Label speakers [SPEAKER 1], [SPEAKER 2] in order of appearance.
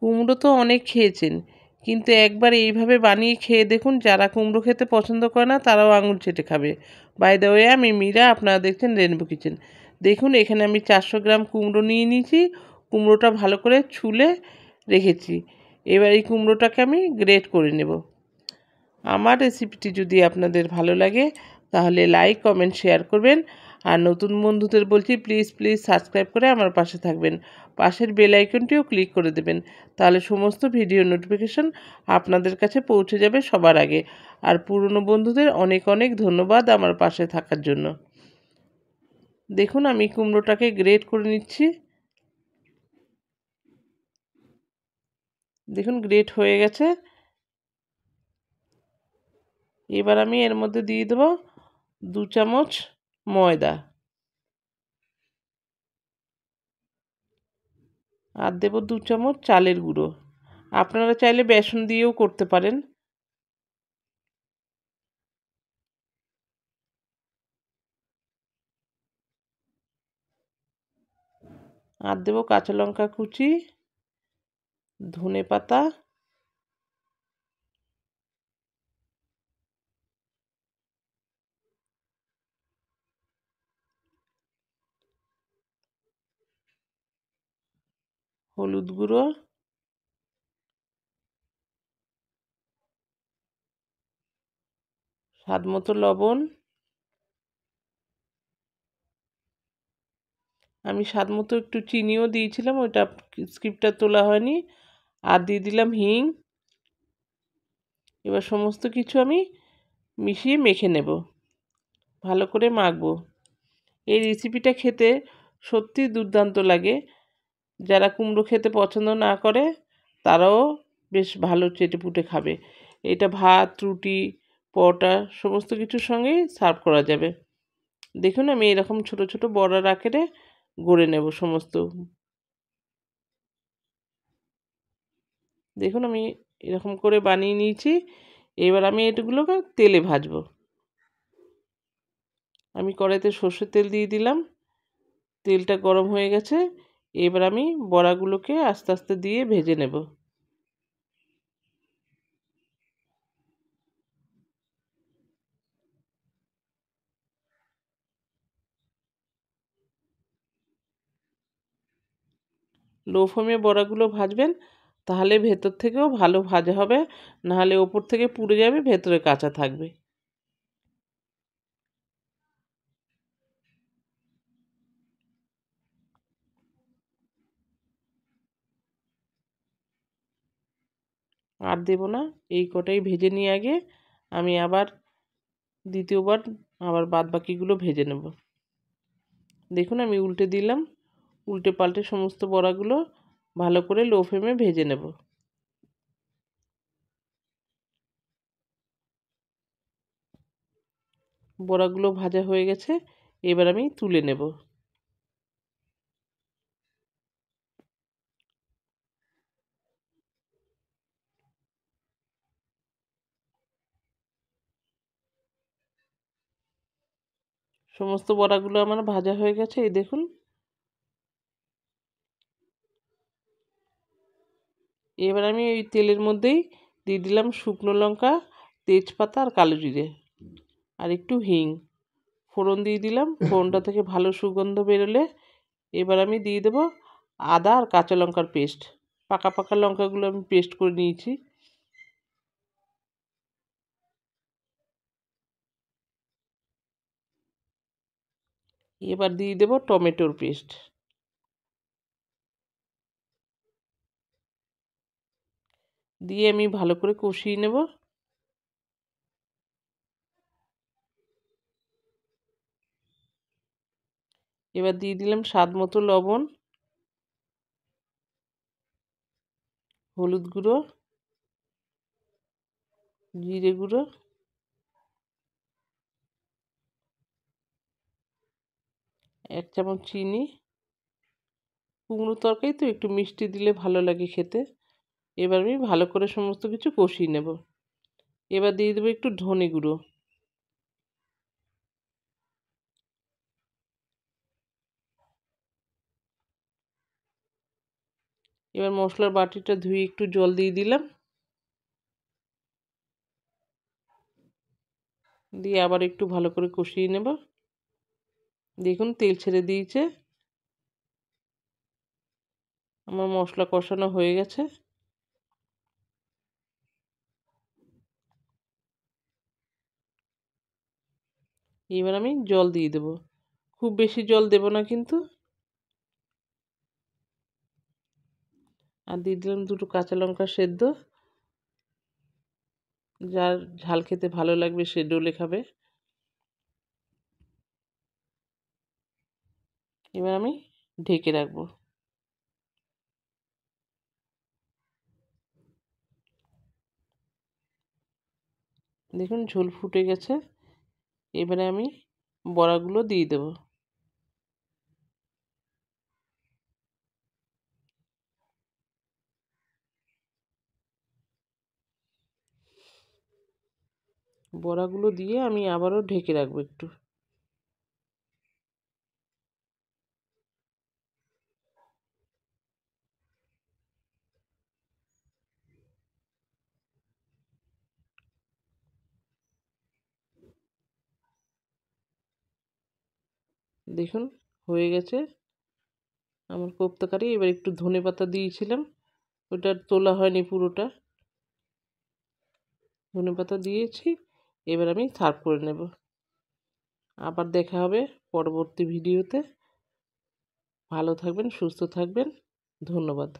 [SPEAKER 1] কুমড়ো তো অনেক খেয়েছেন কিন্তু একবার এইভাবে বানিয়ে খেয়ে দেখুন যারা কুমড়ো খেতে পছন্দ করে না তারাও আঙুল চেটে খাবে বাই দ্য ওয়ে আমি মীরা আপনারা দেখছেন রেনবো কিচেন দেখুন এখানে আমি চারশো গ্রাম কুমড়ো নিয়ে নিয়েছি কুমড়োটা ভালো করে ছুলে রেখেছি এবার এই কুমড়োটাকে আমি গ্রেট করে নেব আমার রেসিপিটি যদি আপনাদের ভালো লাগে তাহলে লাইক কমেন্ট শেয়ার করবেন আর নতুন বন্ধুদের বলছি প্লিজ প্লিজ সাবস্ক্রাইব করে আমার পাশে থাকবেন পাশের বেল আইকনটিও ক্লিক করে দেবেন তাহলে সমস্ত ভিডিও নোটিফিকেশন আপনাদের কাছে পৌঁছে যাবে সবার আগে আর পুরনো বন্ধুদের অনেক অনেক ধন্যবাদ আমার পাশে থাকার জন্য দেখুন আমি কুমড়োটাকে গ্রেড করে নিচ্ছি দেখুন গ্রেট হয়ে গেছে এবার আমি এর মধ্যে দিয়ে দেবো দু চামচ ময়দা আর দেব দু চামচ চালের গুঁড়ো আপনারা চাইলে বেসন দিয়েও করতে পারেন আর দেব কাঁচা লঙ্কা কুচি ধনে পাতা হলুদ গুঁড়ো স্বাদ মতো লবণ আমি স্বাদ মতো একটু চিনিও দিয়েছিলাম ওইটা স্ক্রিপ্টটা তোলা হয়নি আর দিয়ে দিলাম হিং এবার সমস্ত কিছু আমি মিশিয়ে মেখে নেব ভালো করে মাখবো এই রেসিপিটা খেতে সত্যি দুর্দান্ত লাগে যারা কুমড়ো খেতে পছন্দ না করে তারাও বেশ ভালো চেটেপুটে খাবে এটা ভাত রুটি পরোটা সমস্ত কিছুর সঙ্গেই সার্ভ করা যাবে দেখুন আমি এরকম ছোট ছোট বড়ার আকারে গড়ে নেব সমস্ত দেখুন আমি এরকম করে বানিয়ে নিয়েছি এবার আমি এটুগুলোকে তেলে ভাজব আমি কড়াইতে সর্ষের তেল দিয়ে দিলাম তেলটা গরম হয়ে গেছে এবার আমি বড়াগুলোকে আস্তে আস্তে দিয়ে ভেজে নেব লো ফ্লেমে বড়াগুলো ভাজবেন তাহলে ভেতর থেকেও ভালো ভাজা হবে নাহলে ওপর থেকে পুড়ে যাবে ভেতরে কাঁচা থাকবে আর দেব না এই কটাই ভেজে নিয়ে আগে আমি আবার দ্বিতীয়বার আবার বাদ বাকিগুলো ভেজে নেব দেখুন আমি উল্টে দিলাম উল্টে পাল্টে সমস্ত বড়াগুলো ভালো করে লো ফ্লেমে ভেজে নেব বড়াগুলো ভাজা হয়ে গেছে এবার আমি তুলে নেব সমস্ত বড়াগুলো আমার ভাজা হয়ে গেছে এই দেখুন এবার আমি ওই তেলের মধ্যেই দিয়ে দিলাম শুকনো লঙ্কা তেজপাতা আর কালো জিরে আর একটু হিং ফোড়ন দিয়ে দিলাম ফোড়নটা থেকে ভালো সুগন্ধ বেরোলে এবার আমি দিয়ে দেবো আদা আর কাঁচা লঙ্কার পেস্ট পাকা পাকা লঙ্কাগুলো আমি পেস্ট করে নিয়েছি এবার দিয়ে দেব টমেটোর পেস্ট দিয়ে আমি ভালো করে কষিয়ে নেব এবার দিয়ে দিলাম স্বাদ মতো লবণ হলুদ গুঁড়ো জিরে গুঁড়ো এক চামচ চিনি কুমড়ো তরকারি তো একটু মিষ্টি দিলে ভালো লাগে খেতে এবার আমি ভালো করে সমস্ত কিছু কষিয়ে নেব এবার দিয়ে দেবো একটু ধনে গুঁড়ো এবার মশলার বাটিটা ধুয়ে একটু জল দিয়ে দিলাম দিয়ে আবার একটু ভালো করে কষিয়ে নেব দেখুন তেল ছেড়ে দিয়েছে আমার মশলা কষানো হয়ে গেছে এবার আমি জল দিয়ে দেব খুব বেশি জল দেব না কিন্তু আর দিয়ে দিলাম দুটো কাঁচা লঙ্কা সেদ্ধ যার ঝাল খেতে ভালো লাগবে সে ডোলে খাবে এবার আমি ঢেকে রাখবো দেখুন ঝোল ফুটে গেছে এবারে আমি বড়াগুলো দিয়ে দেব বড়াগুলো দিয়ে আমি আবারও ঢেকে রাখবো একটু দেখুন হয়ে গেছে আমার কোপ্তা কারি এবার একটু ধনে পাতা দিয়েছিলাম ওটা তোলা হয়নি পুরোটা ধনে পাতা দিয়েছি এবার আমি সার্ভ করে নেব আবার দেখা হবে পরবর্তী ভিডিওতে ভালো থাকবেন সুস্থ থাকবেন ধন্যবাদ